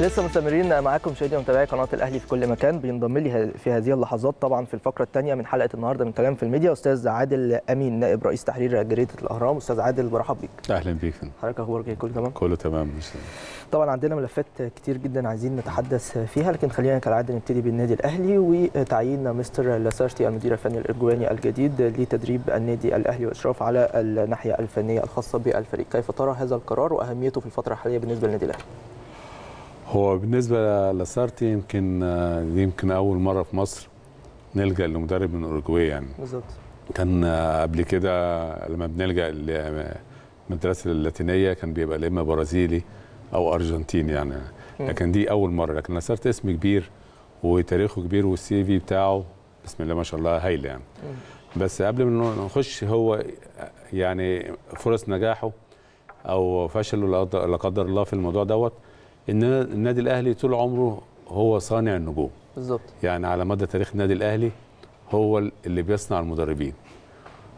لسه مستمرين معاكم مشاهدي ومتابعي قناه الاهلي في كل مكان بينضم لي في هذه اللحظات طبعا في الفقره الثانيه من حلقه النهارده من كلام في الميديا استاذ عادل امين نائب رئيس تحرير جريده الاهرام استاذ عادل برحب بيك اهلا بيك حضرتك اخبارك ايه كله تمام كله تمام طبعا عندنا ملفات كتير جدا عايزين نتحدث فيها لكن خلينا كالعاده نبتدي بالنادي الاهلي وتعيين مستر لاسارتي المدير الفني الارجواني الجديد لتدريب النادي الاهلي واشراف على الناحيه الفنيه الخاصه بالفريق كيف ترى هذا القرار واهميته في الفتره الحاليه بالنسبه للنادي الاهلي هو بالنسبه لسارتي يمكن آه، يمكن اول مره في مصر نلجا لمدرب من اوروجواي يعني بالظبط كان آه، قبل كده لما بنلجا للمدرسه آه، اللاتينيه كان بيبقى يا اما برازيلي او ارجنتيني يعني لكن دي اول مره لكن لسارتي اسم كبير وتاريخه كبير والسي في بتاعه بسم الله ما شاء الله هايل يعني بس قبل ما نخش هو يعني فرص نجاحه او فشله لا قدر الله في الموضوع دوت ان النادي الاهلي طول عمره هو صانع النجوم بالظبط يعني على مدى تاريخ النادي الاهلي هو اللي بيصنع المدربين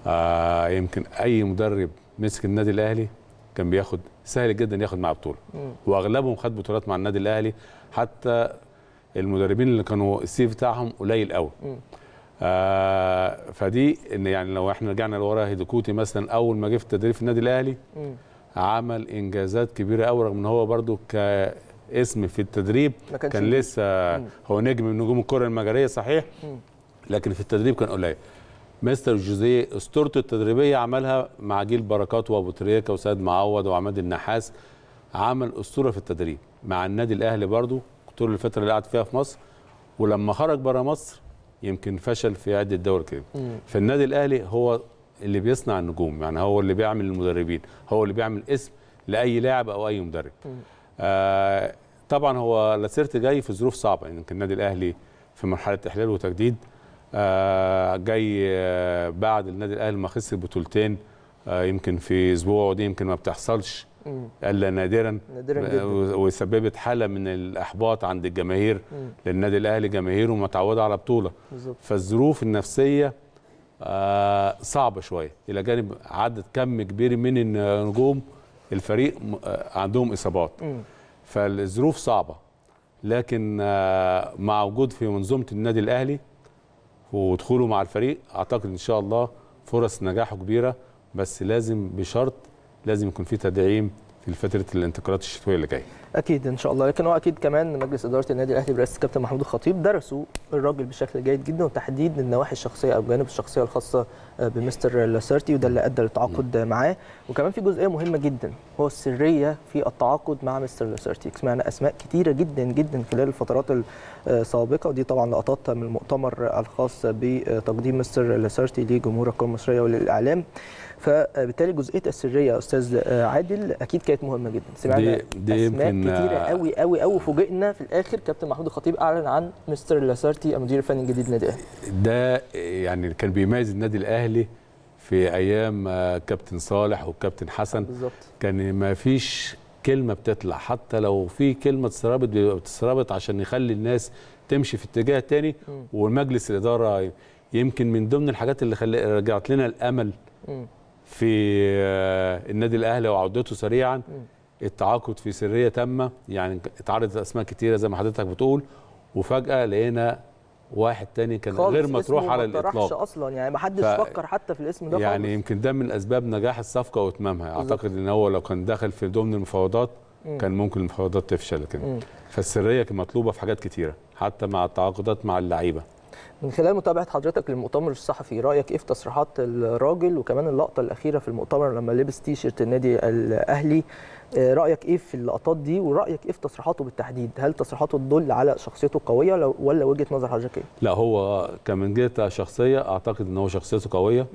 آه يمكن اي مدرب مسك النادي الاهلي كان بياخد سهل جدا ياخد معاه بطوله واغلبهم خد بطولات مع النادي الاهلي حتى المدربين اللي كانوا السي بتاعهم قليل قوي آه فدي ان يعني لو احنا رجعنا لورا هيدوكوتي مثلا اول ما جه في التدريب في النادي الاهلي مم. عمل انجازات كبيره قوي رغم ان هو برده كاسم في التدريب كان لسه مم. هو نجم من نجوم الكره المجريه صحيح مم. لكن في التدريب كان قليل مستر جوزيه اسطورته التدريبيه عملها مع جيل بركات وابو تريكه وسيد معوض وعماد النحاس عمل اسطوره في التدريب مع النادي الاهلي برده طول الفتره اللي قعد فيها في مصر ولما خرج بره مصر يمكن فشل في عده دوري كده في النادي الاهلي هو اللي بيصنع النجوم يعني هو اللي بيعمل المدربين هو اللي بيعمل اسم لاي لاعب او اي مدرب آه طبعا هو لاسيرت جاي في ظروف صعبه يعني يمكن يعني النادي الاهلي في مرحله احلال وتجديد آه جاي آه بعد النادي الاهلي ما خسر بطولتين آه يمكن في اسبوع ودي يمكن ما بتحصلش مم. الا نادرا نادرا جدا وسببت حاله من الاحباط عند الجماهير للنادي الاهلي جماهيره متعوده على بطوله بالزبط. فالظروف النفسيه آه، صعبه شويه الى جانب عدد كم كبير من النجوم الفريق آه، عندهم اصابات فالظروف صعبه لكن آه، مع وجود في منظومه النادي الاهلي ودخوله مع الفريق اعتقد ان شاء الله فرص نجاحه كبيره بس لازم بشرط لازم يكون في تدعيم في فتره الانتقالات الشتويه اللي جايه اكيد ان شاء الله لكن هو اكيد كمان مجلس اداره النادي الاهلي برئاسه الكابتن محمود الخطيب درسوا الراجل بشكل جيد جدا وتحديد النواحي الشخصيه او الجانب الشخصيه الخاصه بمستر لاسارتي وده اللي ادى للتعاقد معاه وكمان في جزئيه مهمه جدا هو السريه في التعاقد مع مستر لاسارتي سمعنا اسماء كثيره جدا جدا خلال الفترات سابقه ودي طبعا لقطات من المؤتمر الخاص بتقديم مستر لاسارتي لجمهور القوى المصريه وللاعلام فبالتالي جزئيه السريه يا استاذ عادل اكيد كانت مهمه جدا سمعنا دي دي اسماء كتيره قوي قوي قوي وفوجئنا في الاخر كابتن محمود الخطيب اعلن عن مستر لاسارتي المدير الفني الجديد للنادي الاهلي ده يعني كان بيميز النادي الاهلي في ايام كابتن صالح والكابتن حسن بالزبط. كان ما فيش كلمه بتطلع حتى لو في كلمه اتسربت بتسربت عشان يخلي الناس تمشي في اتجاه تاني ومجلس الاداره يمكن من ضمن الحاجات اللي خلي رجعت لنا الامل في آه، النادي الاهلي وعودته سريعا التعاقد في سريه تامه يعني اتعرضت اسماء كتيره زي ما حضرتك بتقول وفجاه لقينا واحد تاني كان غير مطروح على الاطلاق اصلا يعني ما حدش ف... فكر حتى في الاسم ده يعني خالص. يمكن ده من اسباب نجاح الصفقه واتمامها اعتقد ان هو لو كان دخل في ضمن المفاوضات مم. كان ممكن المفاوضات تفشل كده فالسريه كانت مطلوبه في حاجات كتيره حتى مع التعاقدات مع اللعيبه من خلال متابعه حضرتك للمؤتمر الصحفي رايك ايه في تصريحات الراجل وكمان اللقطه الاخيره في المؤتمر لما لبس تيشيرت النادي الاهلي آه، رايك ايه في اللقطات دي ورايك ايه في تصريحاته بالتحديد هل تصريحاته تدل على شخصيته قويه ولا وجهه نظر حضرتك ايه لا هو كمن جهه شخصيه اعتقد ان هو شخصيته قويه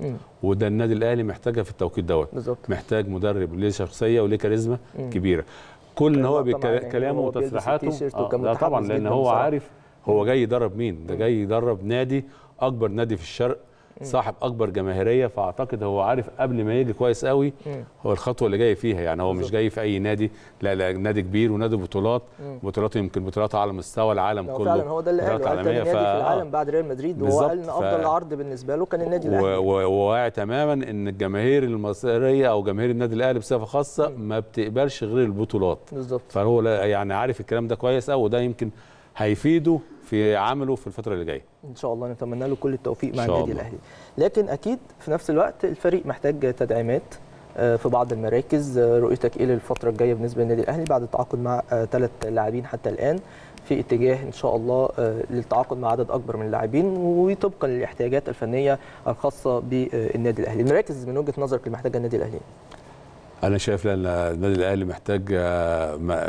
وده النادي الاهلي محتاجها في التوقيت دوت محتاج مدرب ليه شخصيه وليه كاريزما كبيره كل ان طيب، هو بكلامه يعني وتصريحاته آه لا طبعا لان هو عارف هو جاي يدرب مين ده جاي يدرب نادي اكبر نادي في الشرق صاحب اكبر جماهيريه فاعتقد هو عارف قبل ما يجي كويس قوي هو الخطوه اللي جاي فيها يعني هو مش جاي في اي نادي لا لا نادي كبير ونادي بطولات بطولاته يمكن بطولات على مستوى العالم كله فعلا هو ده اللي قاله قال نادي ف... في العالم بعد ريال مدريد وهو قال ان افضل ف... عرض بالنسبه له كان النادي الاهلي وواعي تماما ان الجماهير المصريه او جماهير النادي الاهلي بصفه خاصه ما بتقبلش غير البطولات بالظبط فهو يعني عارف الكلام ده كويس قوي وده يمكن هيفيده في عمله في الفتره اللي جايه ان شاء الله نتمنى له كل التوفيق مع النادي الاهلي لكن اكيد في نفس الوقت الفريق محتاج تدعيمات آه، في بعض المراكز آه، رؤيتك ايه للفتره الجايه بالنسبه للنادي الاهلي بعد التعاقد مع آه، ثلاث لاعبين حتى الان في اتجاه ان شاء الله للتعاقد مع عدد اكبر من اللاعبين وطبقا للاحتياجات الفنيه الخاصه بالنادي الاهلي المراكز من وجهه نظرك اللي محتاجها النادي الاهلي انا شايف لأن النادي الاهلي محتاج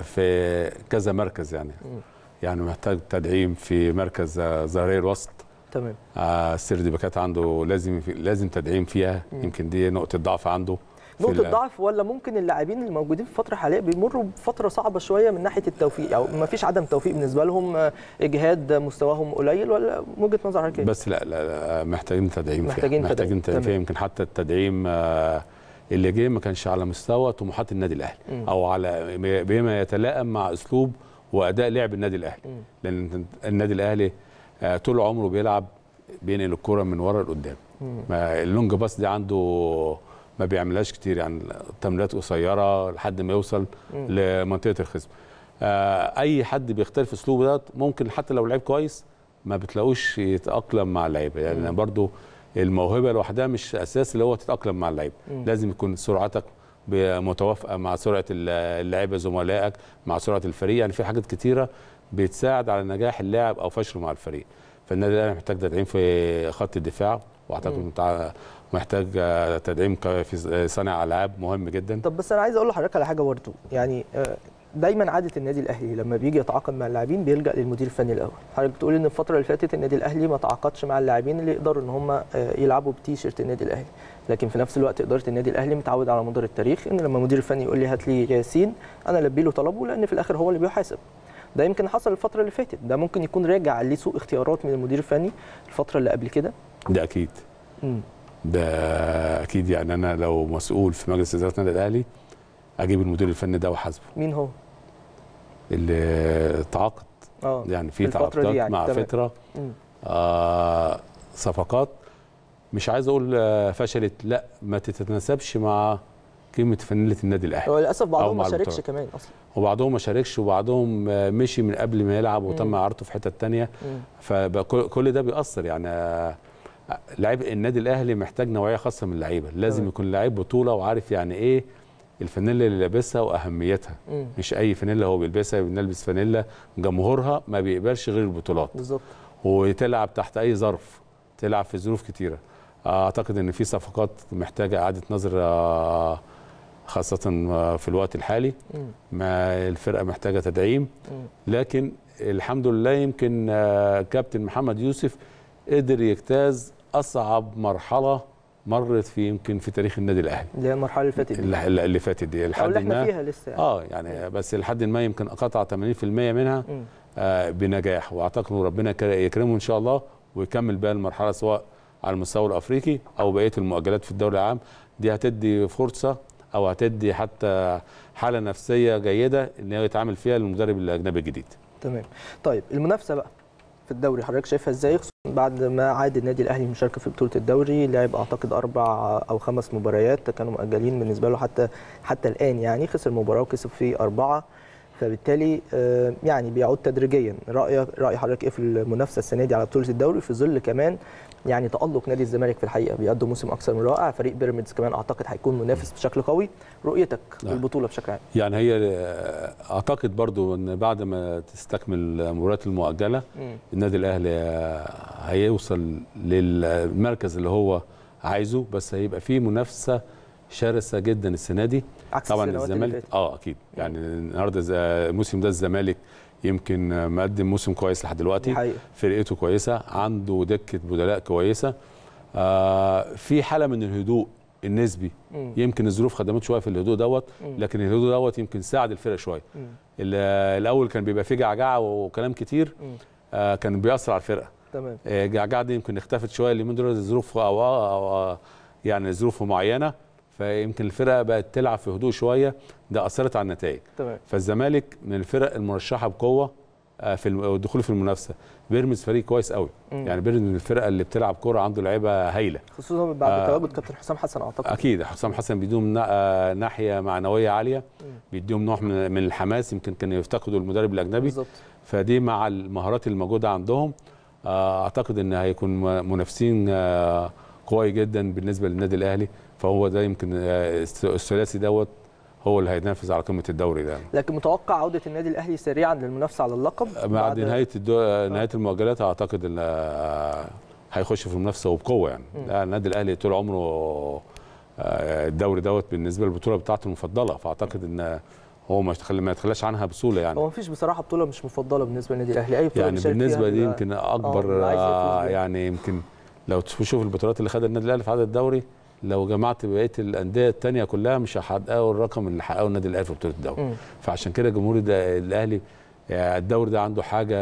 في كذا مركز يعني م. يعني محتاج تدعيم في مركز زهريه الوسط تمام آه، السير ديباكات عنده لازم لازم تدعيم فيها مم. يمكن دي نقطه ضعف عنده نقطة ضعف ولا ممكن اللاعبين الموجودين في الفترة الحالية بيمروا بفترة صعبة شوية من ناحية التوفيق أو ما فيش عدم توفيق بالنسبة لهم آه، إجهاد مستواهم قليل ولا وجهة نظر حضرتك إيه؟ بس لا, لا, محتاجين تدعيم محتاجين فيها. محتاجين تدعيم فيها يمكن حتى التدعيم آه، اللي جه ما كانش على مستوى طموحات النادي الأهلي أو على بما يتلائم مع أسلوب واداء لعب النادي الاهلي لان النادي الاهلي آه، طول عمره بيلعب بينقل الكره من ورا لقدام اللونج باس دي عنده ما بيعملهاش كتير يعني تمريرات قصيره لحد ما يوصل لمنطقه الخصم آه، اي حد بيختلف اسلوبه ده ممكن حتى لو لعيب كويس ما بتلاقوش يتاقلم مع اللعيبه يعني برضو الموهبه لوحدها مش اساس اللي هو تتاقلم مع اللعيبه لازم يكون سرعتك متوافقه مع سرعه اللعيبه زملائك مع سرعه الفريق يعني في حاجات كتيره بتساعد على نجاح اللاعب او فشله مع الفريق فالنادي الاهلي محتاج تدعيم في خط الدفاع واعتقد محتاج آه، تدعيم في صانع العاب مهم جدا طب بس انا عايز اقول لحضرتك على حاجه برضه يعني آه، دايما عاده النادي الاهلي لما بيجي يتعاقد مع اللاعبين بيلجا للمدير الفني الاول حضرتك بتقول ان الفتره اللي فاتت النادي الاهلي ما تعاقدش مع اللاعبين اللي يقدروا ان هم آه، يلعبوا بتيشيرت النادي الاهلي لكن في نفس الوقت اداره النادي الاهلي متعود على مدار التاريخ ان لما مدير الفني يقول لي هات لي ياسين انا البي له طلبه لان في الاخر هو اللي بيحاسب ده يمكن حصل الفتره اللي فاتت ده ممكن يكون راجع لسوء اختيارات من المدير الفني الفتره اللي قبل كده ده اكيد مم. ده اكيد يعني انا لو مسؤول في مجلس اداره النادي الاهلي اجيب المدير الفني ده واحاسبه مين هو اللي تعاقد اه يعني في تعاقدات يعني. مع تمام. فتره آه صفقات مش عايز اقول آه، فشلت لا ما تتناسبش مع قيمه فنيله النادي الاهلي وللاسف بعضهم ما شاركش كمان اصلا وبعضهم ما شاركش وبعضهم آه، مشي من قبل ما يلعب وتم اعارته في حته ثانيه فكل ده بيأثر يعني آه، لعيب النادي الاهلي محتاج نوعيه خاصه من اللعيبه لازم يكون لعيب بطوله وعارف يعني ايه الفانيلا اللي لابسها واهميتها مم. مش اي فانيلا هو بيلبسها بنلبس فانيلا جمهورها ما بيقبلش غير البطولات بالظبط وتلعب تحت اي ظرف تلعب في ظروف كتيره اعتقد ان في صفقات محتاجه اعاده نظر آه، خاصه آه، في الوقت الحالي ما الفرقه محتاجه تدعيم لكن الحمد لله يمكن آه، كابتن محمد يوسف قدر يجتاز اصعب مرحله مرت في يمكن في تاريخ النادي الاهلي اللي هي المرحله اللي فاتت دي اللي فاتت دي لحد ما فيها لسه يعني. اه يعني بس لحد ما يمكن قطع 80% منها م. آه، بنجاح واعتقد ربنا يكرمه ان شاء الله ويكمل بقى المرحله سواء على المستوى الافريقي او بقيه المؤجلات في الدوري العام دي هتدي فرصه او هتدي حتى حاله نفسيه جيده ان هو يتعامل فيها للمدرب الاجنبي الجديد تمام طيب المنافسه بقى في الدوري حضرتك شايفها ازاي خصوصا بعد ما عاد النادي الاهلي مشاركه في بطوله الدوري لعب اعتقد اربع او خمس مباريات كانوا مؤجلين بالنسبه له حتى حتى الان يعني خسر مباراه وكسب في اربعه فبالتالي آه، يعني بيعود تدريجيا رايك راي حضرتك ايه في المنافسه السنه دي على بطوله الدوري في ظل كمان يعني تالق نادي الزمالك في الحقيقه بيقدم موسم اكثر من رائع فريق بيراميدز كمان اعتقد هيكون منافس بشكل قوي رؤيتك للبطوله نعم. بشكل عام يعني هي آه، اعتقد برضو ان بعد ما تستكمل المباريات المؤجله النادي الاهلي آه، هيوصل للمركز اللي هو عايزه بس هيبقى فيه منافسه شرسه جدا السنه دي عكس طبعا الزمالك اه اكيد يعني النهارده الموسم ده الزمالك يمكن مقدم موسم كويس لحد دلوقتي فرقته كويسه عنده دكه بدلاء كويسه آه في حاله من الهدوء النسبي مم. يمكن الظروف خدمت شويه في الهدوء دوت لكن الهدوء دوت يمكن ساعد الفرق شويه الاول كان بيبقى فيه جعجعه وكلام كتير آه كان بيأثر على الفرقه تمام آه جعجعه دي يمكن اختفت شويه من دول الظروف أو, أو, أو يعني ظروف معينه فيمكن الفرقه بقت تلعب في هدوء شويه ده اثرت على النتائج تمام فالزمالك من الفرق المرشحه بقوه آه، في الدخول في المنافسه بيراميدز فريق كويس قوي مم. يعني بيراميدز من الفرقه اللي بتلعب كوره عنده لعيبه هايله خصوصا بعد آه تواجد كابتن حسام حسن اعتقد اكيد حسام حسن بيديهم آه، ناحيه معنويه عاليه بيديهم نوع من, من الحماس يمكن كانوا يفتقدوا المدرب الاجنبي بالظبط فدي مع المهارات الموجوده عندهم آه اعتقد ان هيكون منافسين آه قوي جدا بالنسبه للنادي الاهلي فهو ده يمكن آه، الثلاثي دوت هو اللي هينافس على قمه الدوري ده لكن متوقع عوده النادي الاهلي سريعا للمنافسه على اللقب آه، بعد, بعد نهايه الدو... آه، نهايه المؤجلات اعتقد ان هيخش في المنافسه وبقوه يعني النادي الاهلي طول عمره الدوري دوت بالنسبه للبطوله بتاعته المفضله فاعتقد ان هو ما يتخلى ما يتخلاش عنها بسهوله يعني هو ما فيش بصراحه بطوله مش مفضله بالنسبه للنادي الاهلي اي بطوله يعني بالنسبه دي يمكن اكبر يعني يمكن لو تشوف البطولات اللي خدها النادي الاهلي في عدد الدوري لو جمعت بقيه الانديه الثانيه كلها مش هيحققوا الرقم اللي حققه النادي الاهلي في بطوله الدوري فعشان كده جمهور الاهلي الدوري ده عنده حاجه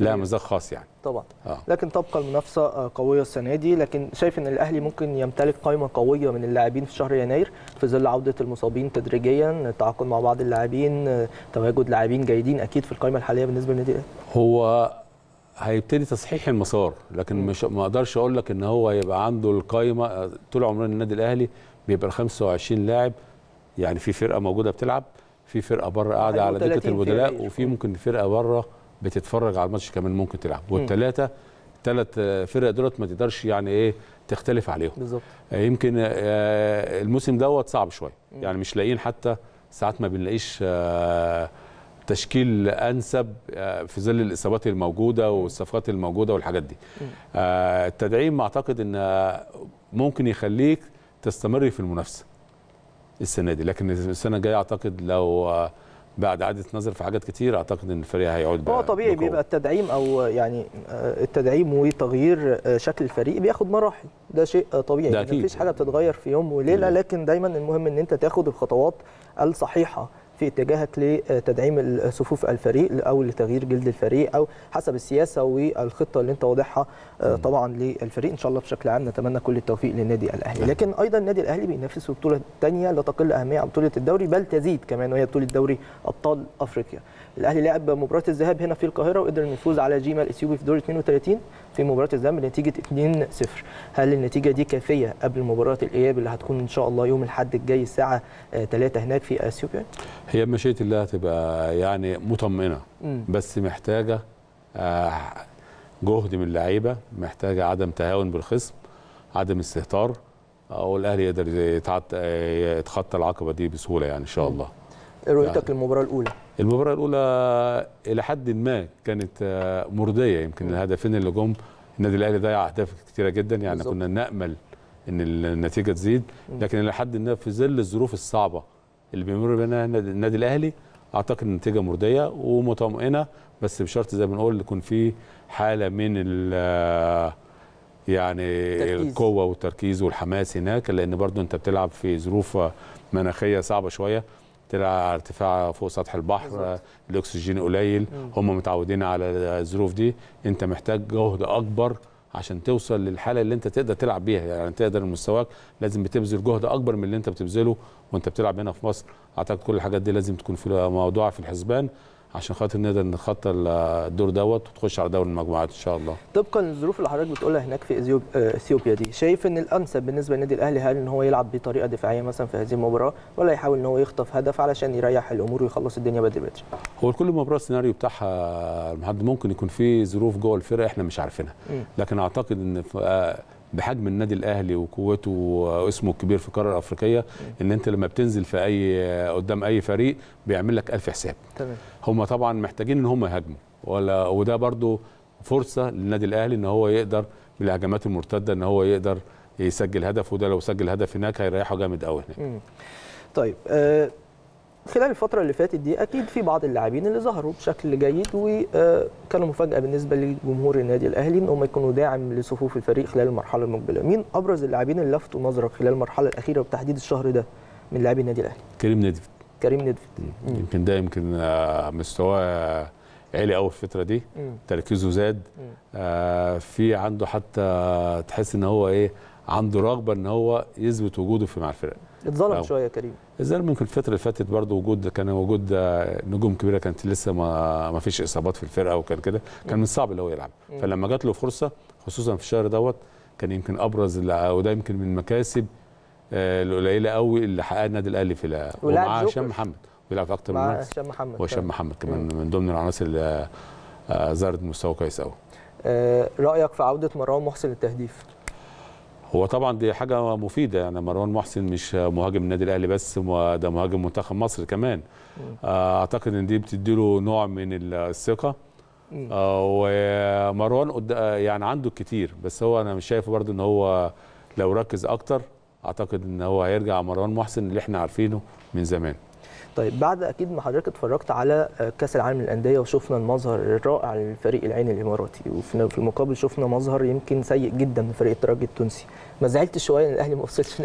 لا مزاج خاص يعني طبعا آه. لكن تبقى المنافسه آه، قويه السنه دي لكن شايف ان الاهلي ممكن يمتلك قائمه قويه من اللاعبين في شهر يناير في ظل عوده المصابين تدريجيا التعاقد مع بعض اللاعبين آه، تواجد لاعبين جيدين اكيد في القائمه الحاليه بالنسبه للنادي الاهلي هو هيبتدي تصحيح المسار لكن مش ما اقدرش اقول لك ان هو يبقى عنده القايمه طول عمرنا النادي الاهلي بيبقى 25 لاعب يعني في فرقه موجوده بتلعب في فرقه بره قاعده أيوة، على دكه البدلاء وفي ممكن فرقه بره بتتفرج على الماتش كمان ممكن تلعب والثلاثه الثلاث فرق دولت ما تقدرش يعني ايه تختلف عليهم بالظبط آه، يمكن آه، الموسم دوت صعب شويه يعني مش لاقيين حتى ساعات ما بنلاقيش آه، تشكيل انسب آه، في ظل الاصابات الموجوده والصفقات الموجوده والحاجات دي آه، التدعيم اعتقد ان ممكن يخليك تستمر في المنافسه السنه دي لكن السنه الجايه اعتقد لو آه، بعد اعاده نظر في حاجات كتير اعتقد ان الفريق هيعود هو طبيعي بقوة. بيبقى التدعيم او يعني التدعيم وتغيير شكل الفريق بياخد مراحل ده شيء طبيعي ده أكيد. مفيش حاجه بتتغير في يوم وليله لكن دايما المهم ان انت تاخد الخطوات الصحيحه في اتجاهك لتدعيم صفوف الفريق او لتغيير جلد الفريق او حسب السياسه والخطه اللي انت واضحها آه، طبعا للفريق ان شاء الله بشكل عام نتمنى كل التوفيق للنادي الاهلي لكن ايضا النادي الاهلي بينافس بطوله ثانيه لا تقل اهميه عن بطوله الدوري بل تزيد كمان وهي بطوله دوري ابطال افريقيا الاهلي لعب مباراه الذهاب هنا في القاهره وقدر يفوز على جيما الاثيوبي في دور 32 في مباراه الذهاب نتيجه 2-0 هل النتيجه دي كافيه قبل مباراه الاياب اللي هتكون ان شاء الله يوم الاحد الجاي الساعه 3 آه، هناك في اثيوبيا هي مشيئه الله هتبقى يعني مطمئنه بس محتاجه آه، جهد من اللعيبه محتاجه عدم تهاون بالخصم عدم استهتار آه، والاهلي يقدر يتخطى العقبه دي بسهوله يعني ان شاء الله إيه رؤيتك يعني. للمباراه الاولى المباراه الاولى الى حد ما كانت آه، مرضيه يمكن الهدفين اللي جم النادي الاهلي ضيع اهداف كتيره جدا يعني بالزبط. كنا نامل ان النتيجه تزيد لكن الى حد ما في ظل الظروف الصعبه اللي بيمر بها النادي الاهلي اعتقد النتيجه مرضيه ومطمئنه بس بشرط زي ما بنقول يكون في حاله من آه، يعني التركيز. القوه والتركيز والحماس هناك لان برضو انت بتلعب في ظروف مناخيه صعبه شويه طلع ارتفاع فوق سطح البحر بالزبط. الاكسجين قليل مم. هم متعودين على الظروف دي انت محتاج جهد اكبر عشان توصل للحاله اللي انت تقدر تلعب بيها يعني تقدر مستواك لازم بتبذل جهد اكبر من اللي انت بتبذله وانت بتلعب هنا في مصر اعتقد كل الحاجات دي لازم تكون في موضوع في الحسبان عشان خاطر نقدر نتخطى الدور دوت وتخش على دوري المجموعات ان شاء الله. طبقا للظروف اللي حضرتك بتقولها هناك في آه، اثيوبيا دي، شايف ان الانسب بالنسبه للنادي الاهلي هل ان هو يلعب بطريقه دفاعيه مثلا في هذه المباراه ولا يحاول ان هو يخطف هدف علشان يريح الامور ويخلص الدنيا بدري بدري؟ هو كل مباراه السيناريو بتاعها محدد ممكن يكون في ظروف جوه الفرقه احنا مش عارفينها، لكن اعتقد ان آه، بحجم النادي الاهلي وقوته واسمه الكبير في القاره الافريقيه ان انت لما بتنزل في اي قدام اي فريق بيعمل لك الف حساب تمام هم طبعا محتاجين ان هم يهاجموا ولا وده برضو فرصه للنادي الاهلي ان هو يقدر بالهجمات المرتده ان هو يقدر يسجل هدف وده لو سجل هدف هناك هيريحه جامد قوي هناك طيب أه خلال الفتره اللي فاتت دي اكيد في بعض اللاعبين اللي ظهروا بشكل جيد وكانوا مفاجاه بالنسبه لجمهور النادي الاهلي ان هم يكونوا داعم لصفوف الفريق خلال المرحله المقبله مين ابرز اللاعبين اللي لفتوا نظرك خلال المرحله الاخيره وبتحديد الشهر ده من لاعبي النادي الاهلي كريم ندفت كريم ندفت يمكن ده يمكن آه، مستواه عالي قوي الفتره دي مم. تركيزه زاد آه في عنده حتى تحس ان هو ايه عنده رغبه ان هو يثبت وجوده في مع الفرق اتظلم شويه كريم الزمالك ممكن الفتره اللي فاتت برضه وجود كان وجود نجوم كبيره كانت لسه ما ما فيش اصابات في الفرقه وكان كده كان من الصعب اللي هو يلعب فلما جات له فرصه خصوصا في الشهر دوت كان يمكن ابرز وده يمكن من المكاسب آه، القليله قوي اللي حققها النادي الاهلي في ومعاه هشام محمد بيلعب اكتر من مع هشام محمد وهشام محمد كمان من ضمن العناصر اللي ظهرت آه، مستوى كويس قوي آه، رايك في عوده مروان محسن للتهديف هو طبعا دي حاجه مفيده يعني مروان محسن مش مهاجم النادي الاهلي بس ده مهاجم منتخب مصر كمان آه، اعتقد ان دي بتديله نوع من الثقه آه، ومروان آه، يعني عنده كتير بس هو انا مش شايف برضه ان هو لو ركز اكتر اعتقد ان هو هيرجع مروان محسن اللي احنا عارفينه من زمان طيب بعد اكيد ما حضرتك اتفرجت على آه، كاس العالم للانديه وشفنا المظهر الرائع للفريق العين الاماراتي وفي المقابل شفنا مظهر يمكن سيء جدا من فريق الترجي التونسي ما زعلتش شويه ان الاهلي ما وصلش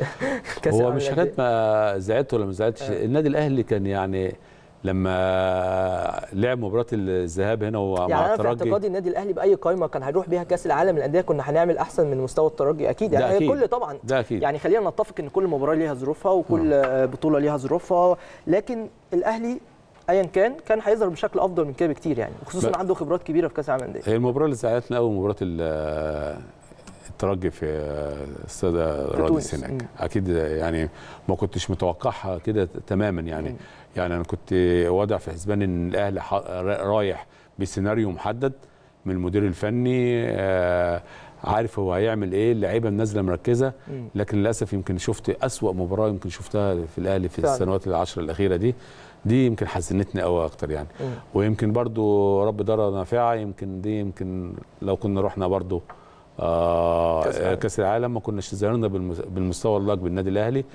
كاس هو مش حاجات آه، ما زعلت ولا ما زعلتش آه. النادي الاهلي كان يعني لما لعب مباراه الذهاب هنا ومع يعني أنا في الترجي اعتقادي النادي الاهلي باي قائمه كان هيروح بيها كاس العالم للانديه كنا هنعمل احسن من مستوى الترجي اكيد يعني أكيد. كل طبعا ده أكيد. يعني خلينا نتفق ان كل مباراه ليها ظروفها وكل م. نعم. آه، بطوله ليها ظروفها لكن الاهلي ايا كان كان هيظهر بشكل افضل من كده بكتير يعني خصوصا ب... عنده خبرات كبيره في كاس العالم الانديه هي المباراه اللي زعلتنا قوي مباراه آه، الترجي في آه، استاد رادس هناك اكيد يعني ما كنتش متوقعها كده تماما يعني م. يعني انا كنت واضع في حسبان ان الاهلي رايح بسيناريو محدد من المدير الفني آه، عارف هو هيعمل ايه اللعيبه نازله مركزه لكن للاسف يمكن شفت اسوا مباراه يمكن شفتها في الاهلي في السنوات العشر الاخيره دي دي يمكن حزنتني قوي اكتر يعني ويمكن برضو رب دار نافعه يمكن دي يمكن لو كنا رحنا برضو آه كاس العالم ما كناش ظهرنا بالمستوى اللايق بالنادي الاهلي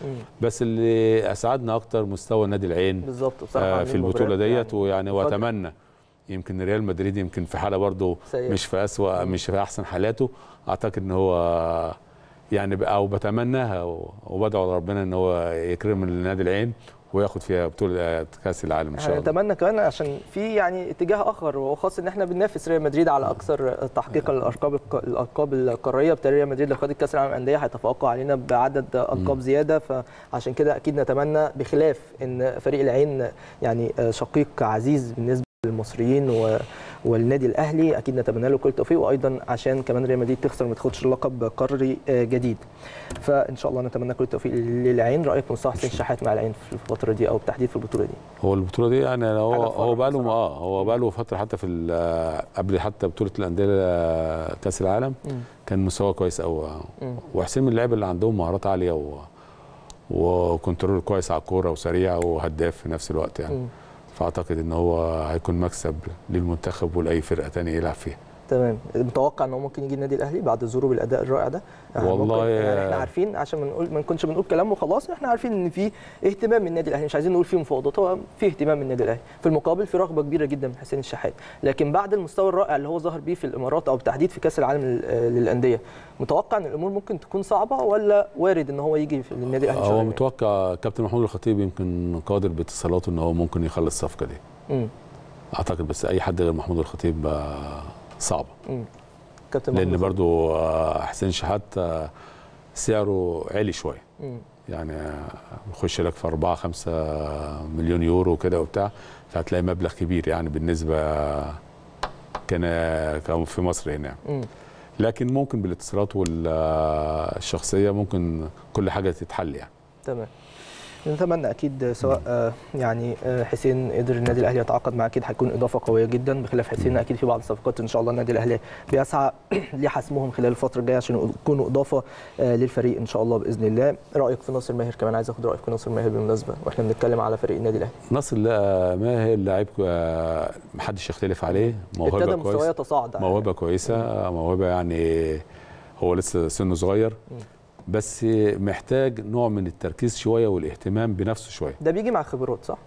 بس اللي اسعدنا اكتر مستوى نادي العين بالظبط بصراحه آه في البطوله ديت يعني ويعني واتمنى يمكن ريال مدريد يمكن في حاله برضه مش في اسوء مش في احسن حالاته اعتقد ان هو يعني او بتمناها وبدعو لربنا ان هو يكرم النادي العين وياخد فيها بطوله كاس العالم ان شاء الله نتمنى كمان عشان في يعني اتجاه اخر وخاص ان احنا بننافس ريال مدريد على اكثر تحقيقا آه. للارقام الالقاب القاريه بتاع ريال مدريد لو خدت كاس العالم الانديه هيتفوقوا علينا بعدد القاب زياده فعشان كده اكيد نتمنى بخلاف ان فريق العين يعني شقيق عزيز بالنسبه للمصريين و والنادي الاهلي اكيد نتمنى له كل التوفيق وايضا عشان كمان ريال مدريد تخسر ما تاخدش اللقب قاري آه، جديد فان شاء الله نتمنى كل التوفيق للعين رايك مصطفى حسين شحات مع العين في الفتره دي او بالتحديد في البطوله دي هو البطوله دي يعني هو هو بقى له اه هو بقى له فتره حتى في آه، قبل حتى بطوله الانديه آه، كاس العالم م. كان مستواه كويس قوي وحسين من اللعيبه اللي عندهم مهارات عاليه و... وكنترول كويس على الكوره وسريع وهداف في نفس الوقت يعني م. فاعتقد ان هو هيكون مكسب للمنتخب ولاي فرقه ثانيه يلعب فيها تمام متوقع ان هو ممكن يجي النادي الاهلي بعد ظهوره بالاداء الرائع ده آه، والله يعني احنا عارفين عشان ما نقول ما نكونش بنقول كلام وخلاص احنا عارفين ان في اهتمام من النادي الاهلي مش عايزين نقول في مفاوضات هو في اهتمام من النادي الاهلي في المقابل في رغبه كبيره جدا من حسين الشحات لكن بعد المستوى الرائع اللي هو ظهر بيه في الامارات او بالتحديد في كاس العالم آه، للانديه متوقع ان الامور ممكن تكون صعبه ولا وارد ان هو يجي للنادي الاهلي هو متوقع كابتن محمود الخطيب يمكن قادر باتصالاته ان هو ممكن يخلص الصفقه دي م. اعتقد بس اي حد غير محمود الخطيب آه، صعبه لان برضو آه، حسين شحات آه، سعره عالي شويه يعني آه، يخش لك في 4 5 مليون يورو كده وبتاع فهتلاقي مبلغ كبير يعني بالنسبه كان في مصر هنا يعني. لكن ممكن بالاتصالات والشخصيه ممكن كل حاجه تتحل يعني تمام نتمنى اكيد سواء آه، يعني آه، حسين قدر النادي الاهلي يتعاقد معاه اكيد هيكون اضافه قويه جدا بخلاف حسين اكيد في بعض الصفقات ان شاء الله النادي الاهلي بيسعى لحسمهم خلال الفتره الجايه عشان يكونوا اضافه آه، للفريق ان شاء الله باذن الله رايك في ناصر ماهر كمان عايز اخد رايك في ناصر ماهر بالمناسبه واحنا بنتكلم على فريق النادي الاهلي ناصر ماهر لعيب محدش يختلف عليه موهبه كويسه مستواه يتصاعد موهبه كويسه موهبه يعني هو لسه سنه صغير بس محتاج نوع من التركيز شويه والاهتمام بنفسه شويه ده بيجي مع خبرات صح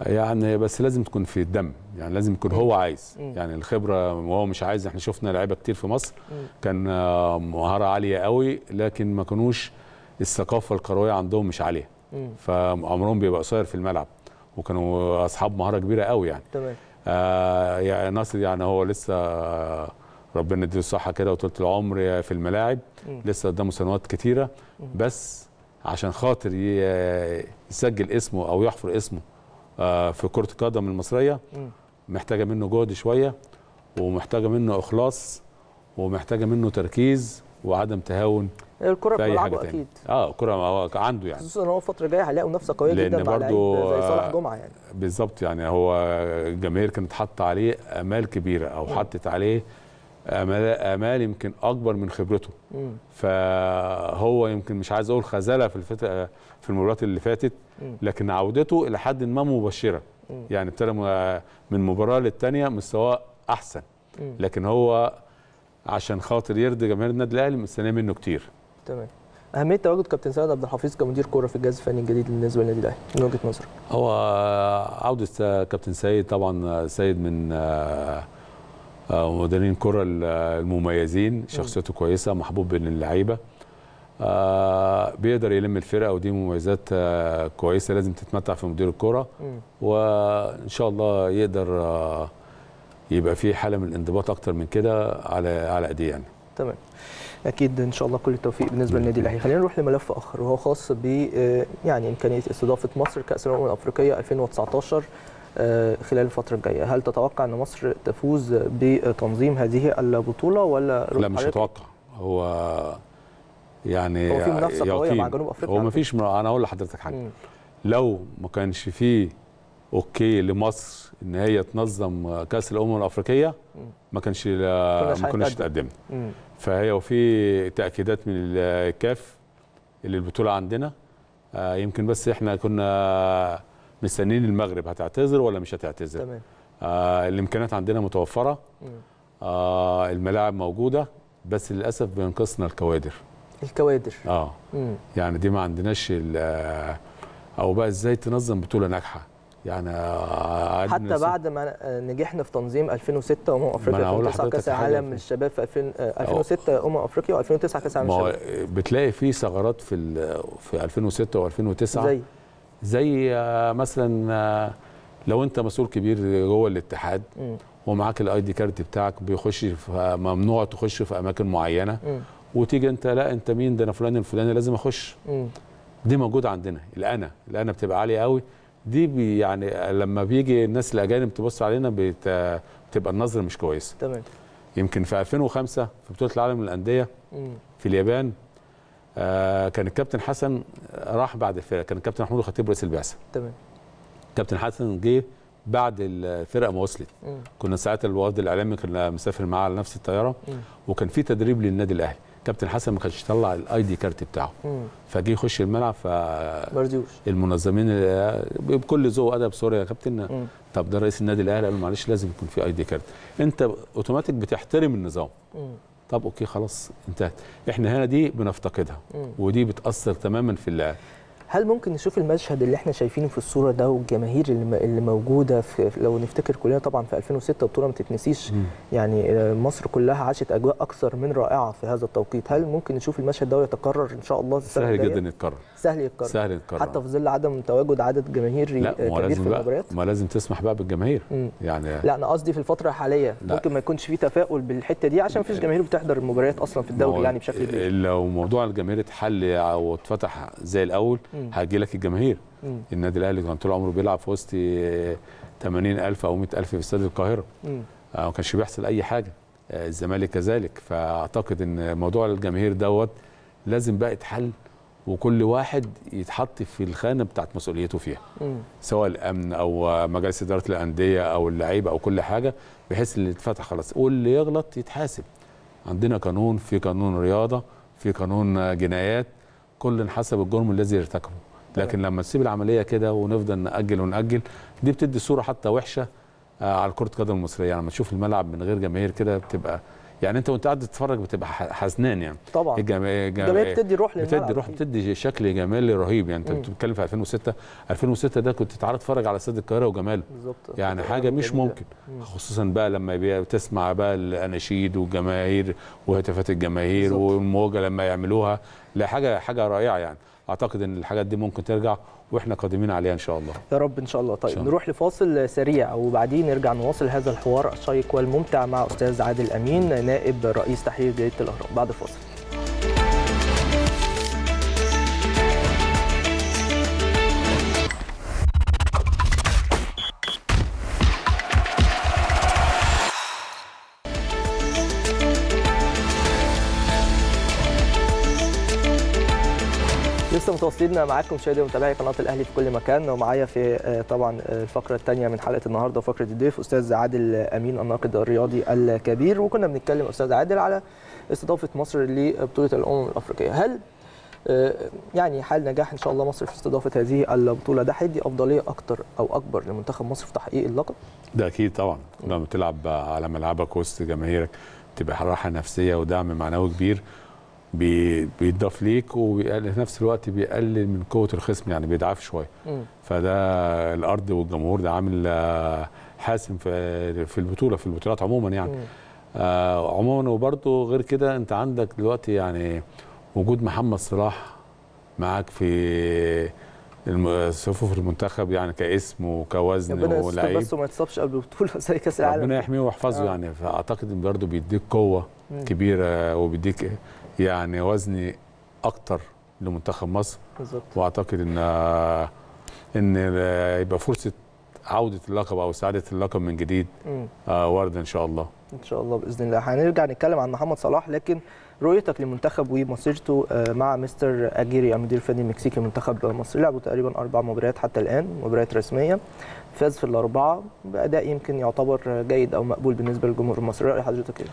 يعني بس لازم تكون في الدم يعني لازم يكون هو عايز يعني الخبره وهو مش عايز احنا شفنا لعيبه كتير في مصر كان آه، مهاره عاليه قوي لكن ما كانوش الثقافه الكرويه عندهم مش عاليه فعمرهم بيبقى قصير في الملعب وكانوا اصحاب مهاره كبيره قوي يعني تمام آه يعني ناصر يعني هو لسه آه ربنا يديله الصحه كده وطولة العمر في الملاعب لسه قدامه سنوات كتيره بس عشان خاطر يسجل اسمه او يحفر اسمه آه، في كره القدم المصريه محتاجه منه جهد شويه ومحتاجه منه اخلاص ومحتاجه منه تركيز وعدم تهاون الكره في اي حاجه تاني. اكيد اه الكره عنده يعني خصوصا ان هو الفتره الجايه هيلاقوا نفسه قويه جدا مع زي صلاح جمعه يعني بالظبط يعني هو الجماهير كانت حاطه عليه امال كبيره او حطت عليه امال يمكن اكبر من خبرته مم. فهو يمكن مش عايز اقول خزله في الفت... في المباريات اللي فاتت مم. لكن عودته الى حد ما مبشره مم. يعني ابتدى من مباراه للثانيه مستواه احسن لكن هو عشان خاطر يرضي جماهير النادي الاهلي مستنيه منه كتير تمام اهميه تواجد كابتن سيد عبد الحفيظ كمدير كوره في الجهاز الفني الجديد بالنسبه للنادي الاهلي من وجهه نظرك هو عوده كابتن سيد طبعا سيد من آه آه، مدربين كرة المميزين شخصيته كويسه محبوب بين اللعيبه آه، بيقدر يلم الفرقه ودي مميزات آه، كويسه لازم تتمتع في مدير الكره وان شاء الله يقدر يبقى في حاله من الانضباط اكتر من كده على على ايديه يعني تمام اكيد ان شاء الله كل التوفيق بالنسبه للنادي الاهلي خلينا نروح لملف اخر وهو خاص ب يعني امكانيه استضافه مصر كاس الامم الافريقيه 2019 آه، خلال الفتره الجايه هل تتوقع ان مصر تفوز بتنظيم هذه البطوله ولا لا مش اتوقع هو يعني هو في منافسه قويه مع جنوب افريقيا هو ما فيش انا اقول لحضرتك حاجه مم. لو ما كانش فيه اوكي لمصر ان هي تنظم كاس الامم الافريقيه ما كانش ما كناش اتقدمنا فهي وفي تاكيدات من الكاف اللي البطوله عندنا آه، يمكن بس احنا كنا مستنيين المغرب هتعتذر ولا مش هتعتذر تمام آه الامكانيات عندنا متوفره آه الملاعب موجوده بس للاسف بينقصنا الكوادر الكوادر اه مم. يعني دي ما عندناش آه، او بقى ازاي تنظم بطوله ناجحه يعني آه، حتى بعد ما نجحنا في تنظيم 2006 امم افريقيا 2009 آه، أمم كاس العالم للشباب في 2000 2006 امم افريقيا و2009 كاس العالم للشباب بتلاقي في ثغرات في في 2006 و2009 زي زي آه، مثلا آه، لو انت مسؤول كبير جوه الاتحاد ومعاك الاي دي كارت بتاعك بيخش آه، ممنوع تخش في اماكن معينه وتيجي انت لا انت مين ده انا فلان الفلاني لازم اخش دي موجوده عندنا الانا الانا بتبقى عاليه قوي دي بي يعني لما بيجي الناس الاجانب تبص علينا بت... بتبقى النظره مش كويسه تمام يمكن في 2005 في بطوله العالم للانديه في اليابان آه، كان الكابتن حسن راح بعد الفرقه كان الكابتن محمود الخطيب رئيس البعثه تمام الكابتن حسن جه بعد الفرقه ما وصلت كنا ساعتها الوفد الاعلامي كنا مسافر معاه على نفس الطياره مم. وكان في تدريب للنادي الاهلي كابتن حسن ما كانش طلع الاي دي كارت بتاعه فجه يخش الملعب ف المنظمين آه، بكل ذوق ادب سوري يا كابتن مم. طب ده رئيس النادي الاهلي قال له معلش لازم يكون في اي دي كارت انت اوتوماتيك بتحترم النظام مم. طب اوكي خلاص انتهت احنا هنا دي بنفتقدها ودي بتاثر تماما في اللعب هل ممكن نشوف المشهد اللي احنا شايفينه في الصوره ده والجماهير اللي موجوده في لو نفتكر كلنا طبعا في 2006 بطوله ما تتنسيش يعني آه، مصر كلها عاشت اجواء اكثر من رائعه في هذا التوقيت هل ممكن نشوف المشهد ده يتكرر ان شاء الله سهل جدا يتكرر سهل يتكرر سهل يتكرر حتى في ظل عدم تواجد عدد جماهيري لا كبير في المباريات ما لازم تسمح بقى بالجماهير مم. يعني لا انا قصدي في الفتره الحاليه ممكن ما يكونش في تفاؤل بالحته دي عشان مفيش جماهير بتحضر المباريات اصلا في الدوري يعني بشكل كبير لو موضوع الجماهير اتحل او اتفتح زي الاول هيجي لك الجماهير مم. النادي الاهلي كان طول عمره بيلعب في وسط 80000 او 100000 في استاد القاهره آه، ما كانش بيحصل اي حاجه آه، الزمالك كذلك فاعتقد ان موضوع الجماهير دوت لازم بقى يتحل وكل واحد يتحط في الخانه بتاعت مسؤوليته فيها مم. سواء الامن او مجالس اداره الانديه او اللعيبه او كل حاجه بحيث اللي يتفتح خلاص واللي يغلط يتحاسب عندنا قانون في قانون رياضه في قانون جنايات كل حسب الجرم الذي يرتكبه لكن لما تسيب العمليه كده ونفضل ناجل وناجل دي بتدي صوره حتى وحشه آه، على كره القدم المصريه يعني لما تشوف الملعب من غير جماهير كده بتبقى يعني انت وانت قاعد تتفرج بتبقى حزنان يعني طبعا الجماهير بتدي روح للملعب بتدي روح بتدي شكل جمالي رهيب يعني انت بتتكلم في 2006 2006 ده كنت تعالى اتفرج على استاد القاهره وجماله بالظبط يعني حاجه مش جميلة. ممكن خصوصا بقى لما بتسمع بقى الاناشيد والجماهير وهتافات الجماهير والموجه لما يعملوها لا حاجه حاجه رائعه يعني اعتقد ان الحاجات دي ممكن ترجع واحنا قادمين عليها ان شاء الله يا رب ان شاء الله طيب شاء الله. نروح لفاصل سريع وبعدين نرجع نواصل هذا الحوار الشيق والممتع مع استاذ عادل امين نائب رئيس تحرير جريده الاهرام بعد الفاصل متواصلين معاكم مشاهدي ومتابعي قناه الاهلي في كل مكان ومعايا في آه، طبعا آه، الفقره الثانيه من حلقه النهارده فقره الضيف استاذ عادل امين الناقد الرياضي الكبير وكنا بنتكلم استاذ عادل على استضافه مصر لبطوله الامم الافريقيه هل آه، يعني حال نجاح ان شاء الله مصر في استضافه هذه البطوله ده هيدي افضليه اكتر او اكبر لمنتخب مصر في تحقيق اللقب؟ ده اكيد طبعا لما تلعب على ملعبك وسط جماهيرك تبقى راحه نفسيه ودعم معنوي كبير بيضاف ليك وفي نفس الوقت بيقلل من قوه الخصم يعني بيضعف شويه فده الارض والجمهور ده عامل آه، حاسم في في البطوله في البطولات عموما يعني آه عموما وبرده غير كده انت عندك دلوقتي يعني وجود محمد صلاح معاك في صفوف المنتخب يعني كاسم وكوزن ولعيب بس وما يتصابش قبل البطوله زي كاس العالم ربنا يحميه ويحفظه آه. يعني فاعتقد ان برضه بيديك قوه مم. كبيره وبيديك يعني وزني اكتر لمنتخب مصر بالظبط واعتقد ان آه، ان آه، يبقى فرصه عوده اللقب او سعاده اللقب من جديد آه وارده ان شاء الله ان شاء الله باذن الله هنرجع نتكلم عن محمد صلاح لكن رؤيتك للمنتخب ومسيرته آه، مع مستر اجيري المدير الفني المكسيكي منتخب مصر لعبوا تقريبا اربع مباريات حتى الان مباريات رسميه فاز في الاربعه باداء يمكن يعتبر جيد او مقبول بالنسبه للجمهور المصري راي حضرتك ايه؟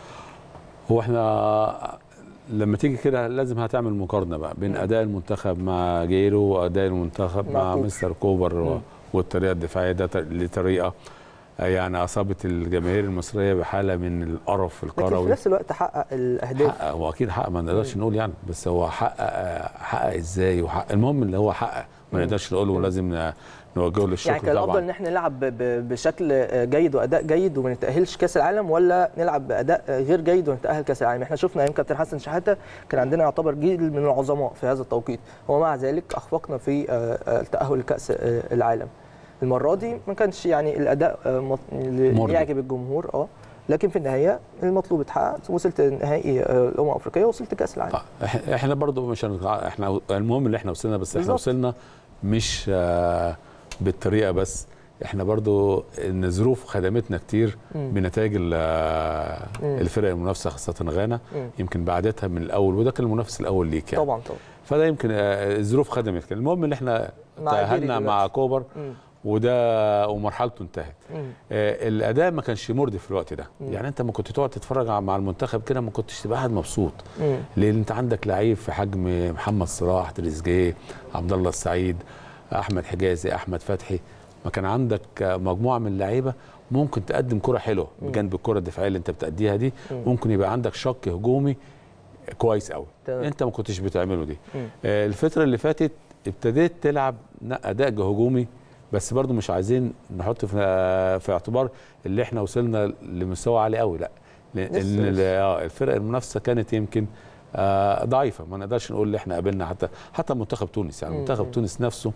هو احنا لما تيجي كده لازم هتعمل مقارنه بقى بين اداء المنتخب مع جيرو واداء المنتخب مع, مع مستر كوبر والطريقه الدفاعيه ده لطريقه يعني اصابت الجماهير المصريه بحاله من القرف الكروي لكن في نفس الوقت حقق الاهداف حقق هو اكيد حقق ما نقدرش نقول يعني بس هو حقق حقق ازاي وحقق المهم اللي هو حقق ما نقدرش نقول ولازم نوجهه الشكر يعني كان الافضل ان احنا نلعب بشكل جيد واداء جيد وما نتاهلش كاس العالم ولا نلعب باداء غير جيد ونتاهل كاس العالم احنا شفنا ايام كابتن حسن شحاته كان عندنا يعتبر جيل من العظماء في هذا التوقيت ومع ذلك اخفقنا في آه، آه، التاهل لكاس آه، العالم المره دي ما كانش يعني الاداء يعجب الجمهور اه لكن في النهايه المطلوب اتحقق وصلت نهائي الامم الافريقيه وصلت كاس العالم احنا برضو مش احنا المهم اللي احنا وصلنا بس احنا بالزبط. وصلنا مش آه بالطريقه بس احنا برضو ان ظروف خدمتنا كتير بنتائج الفرق المنافسه خاصه غانا يمكن بعدتها من الاول وده كان المنافس الاول ليك يعني طبعا طبعا فده يمكن آه، الظروف خدمت كده المهم ان احنا تاهلنا مع كوبر وده ومرحلته انتهت آه الاداء ما كانش مرضي في الوقت ده مم. يعني انت ما كنت تقعد تتفرج مع المنتخب كده ما كنتش تبقى قاعد مبسوط مم. لان انت عندك لعيب في حجم محمد صلاح تريزيجيه عبد الله السعيد احمد حجازي احمد فتحي ما كان عندك مجموعه من اللعيبه ممكن تقدم كره حلوه بجانب الكره الدفاعيه اللي انت بتأديها دي ممكن يبقى عندك شق هجومي كويس قوي طبعا. انت ما كنتش بتعمله دي آه الفتره اللي فاتت ابتديت تلعب اداء هجومي بس برضو مش عايزين نحط في, في اعتبار اللي احنا وصلنا لمستوى عالي قوي لا لان آه، الفرق المنافسه كانت يمكن آه ضعيفه ما نقدرش نقول اللي احنا قابلنا حتى حتى منتخب تونس يعني منتخب تونس نفسه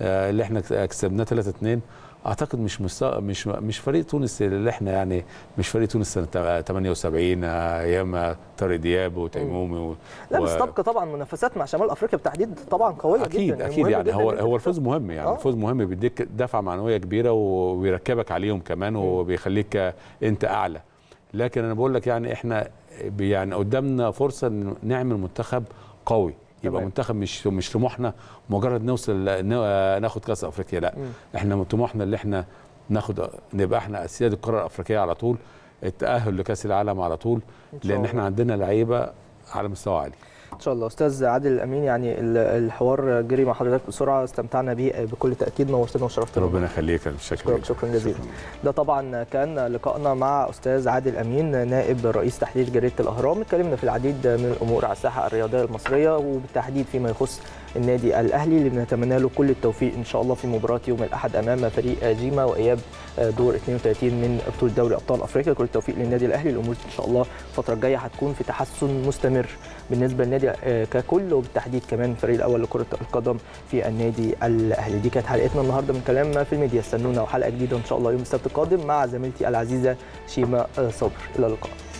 آه، اللي احنا كسبناه 3 2 اعتقد مش مش مش فريق تونس اللي احنا يعني مش فريق تونس سنه 78 ايام آه، طارق دياب وتيمومي و... لا بس طبق طبعا منافسات مع شمال افريقيا بالتحديد طبعا قويه اكيد جدا اكيد يعني هو هو الفوز مهم يعني آه. الفوز مهم بيديك دفعه معنويه كبيره وبيركبك عليهم كمان وبيخليك انت اعلى لكن انا بقول لك يعني احنا يعني قدامنا فرصه نعمل منتخب قوي يبقى منتخب مش مش طموحنا مجرد نوصل ناخد كاس افريقيا لا مم. احنا طموحنا اللي احنا ناخد نبقى احنا اسياد الكره الافريقيه على طول التاهل لكاس العالم على طول لان احنا عندنا لعيبه على مستوى عالي ان شاء الله استاذ عادل الامين يعني الحوار جري مع حضرتك بسرعه استمتعنا به بكل تاكيد نورتنا وشرفتنا ربنا يخليك يا شكرا شكرا جزيلا ده طبعا كان لقائنا مع استاذ عادل امين نائب رئيس تحرير جريده الاهرام اتكلمنا في العديد من الامور على الساحه الرياضيه المصريه وبالتحديد فيما يخص النادي الاهلي اللي بنتمنى له كل التوفيق ان شاء الله في مباراه يوم الاحد امام فريق جيما واياب دور 32 من بطوله دوري ابطال افريقيا كل التوفيق للنادي الاهلي الامور ان شاء الله الفتره الجايه هتكون في تحسن مستمر بالنسبه للنادي آه، ككل وبالتحديد كمان الفريق الاول لكره القدم في النادي الاهلي دي كانت حلقتنا النهارده من كلام في الميديا استنونا وحلقه جديده ان شاء الله يوم السبت القادم مع زميلتي العزيزه شيماء آه، صبر الى اللقاء